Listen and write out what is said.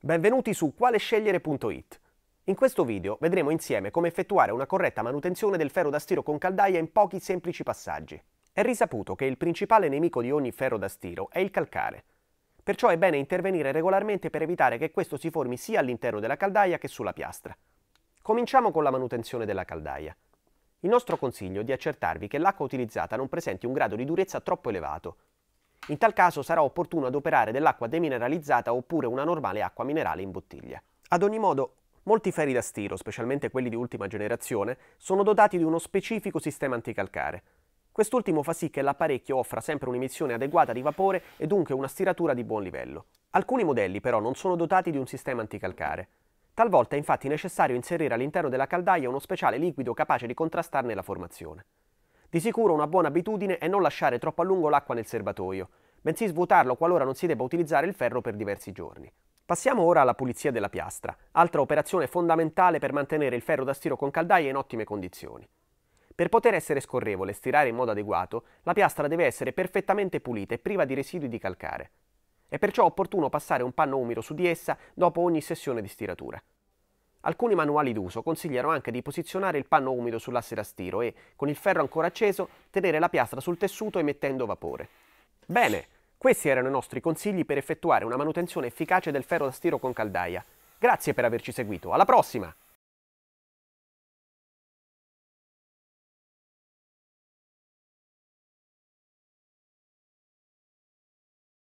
Benvenuti su qualescegliere.it. In questo video vedremo insieme come effettuare una corretta manutenzione del ferro da stiro con caldaia in pochi semplici passaggi. È risaputo che il principale nemico di ogni ferro da stiro è il calcare. Perciò è bene intervenire regolarmente per evitare che questo si formi sia all'interno della caldaia che sulla piastra. Cominciamo con la manutenzione della caldaia. Il nostro consiglio è di accertarvi che l'acqua utilizzata non presenti un grado di durezza troppo elevato, in tal caso sarà opportuno adoperare dell'acqua demineralizzata oppure una normale acqua minerale in bottiglia. Ad ogni modo, molti ferri da stiro, specialmente quelli di ultima generazione, sono dotati di uno specifico sistema anticalcare. Quest'ultimo fa sì che l'apparecchio offra sempre un'emissione adeguata di vapore e dunque una stiratura di buon livello. Alcuni modelli però non sono dotati di un sistema anticalcare. Talvolta è infatti necessario inserire all'interno della caldaia uno speciale liquido capace di contrastarne la formazione. Di sicuro una buona abitudine è non lasciare troppo a lungo l'acqua nel serbatoio, bensì svuotarlo qualora non si debba utilizzare il ferro per diversi giorni. Passiamo ora alla pulizia della piastra, altra operazione fondamentale per mantenere il ferro da stiro con caldaie in ottime condizioni. Per poter essere scorrevole e stirare in modo adeguato, la piastra deve essere perfettamente pulita e priva di residui di calcare. È perciò opportuno passare un panno umido su di essa dopo ogni sessione di stiratura. Alcuni manuali d'uso consigliano anche di posizionare il panno umido sull'asse da stiro e, con il ferro ancora acceso, tenere la piastra sul tessuto emettendo vapore. Bene, questi erano i nostri consigli per effettuare una manutenzione efficace del ferro da stiro con caldaia. Grazie per averci seguito, alla prossima!